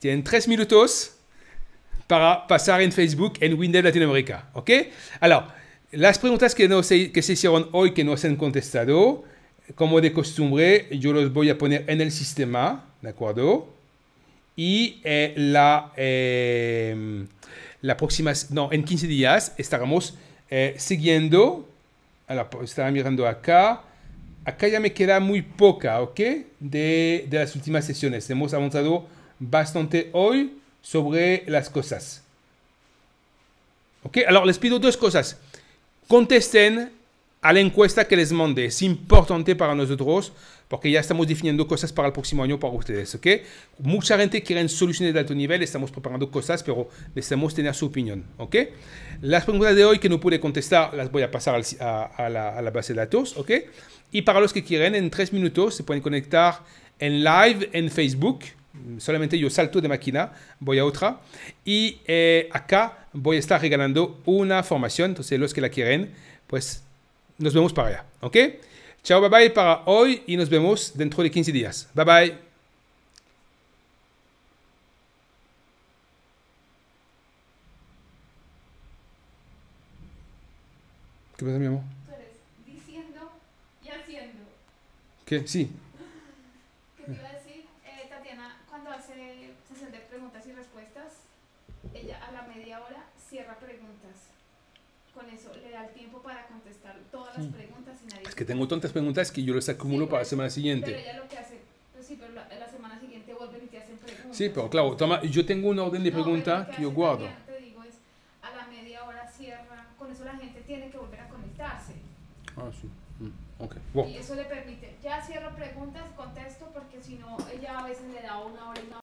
tienen tres minutos para pasar en Facebook en Windev America. ¿Ok? Alors, Las preguntas que, se, que se hicieron hoy que no se han contestado, como de costumbre, yo los voy a poner en el sistema, ¿de acuerdo? Y eh, la, eh, la próxima, no, en 15 días estaremos eh, siguiendo, ahora mirando acá, acá ya me queda muy poca, ¿ok? De, de las últimas sesiones, hemos avanzado bastante hoy sobre las cosas. ¿Ok? ahora les pido dos cosas. contesten a la encuesta que les mandé. Es importante para nosotros porque ya estamos definiendo cosas para el próximo año para ustedes, ¿ok? Mucha gente quiere soluciones de alto oh, nivel, estamos preparando cosas, pero necesitamos tener su opinión, ¿ok? Las preguntas de hoy que no pude contestar las voy a pasar al, a, a, la, a, la, base de datos, ¿ok? Y para los que quieren, en minutes, minutos se pueden conectar en live en Facebook solamente yo salto de máquina, voy a otra y eh, acá voy a estar regalando una formación, entonces los que la quieren, pues nos vemos para allá, ¿ok? Chao, bye bye para hoy y nos vemos dentro de 15 días. Bye bye. ¿Qué pasa, mi amor? diciendo y haciendo. ¿Qué? Sí, Mm. preguntas y nadie... Es que tengo tantas preguntas que yo las acumulo para la semana siguiente. Pero ella lo que hace, pues sí, pero la, la, semana siguiente vuelven y te hacen preguntas. Sí, pero claro, yo tengo una orden de no, preguntas que, yo guardo. es, a la media hora cierra, con eso la gente tiene que volver a conectarse. Ah, sí. Mm, y eso le permite, ya cierro preguntas, contesto, porque si no, ella a veces le da una hora y una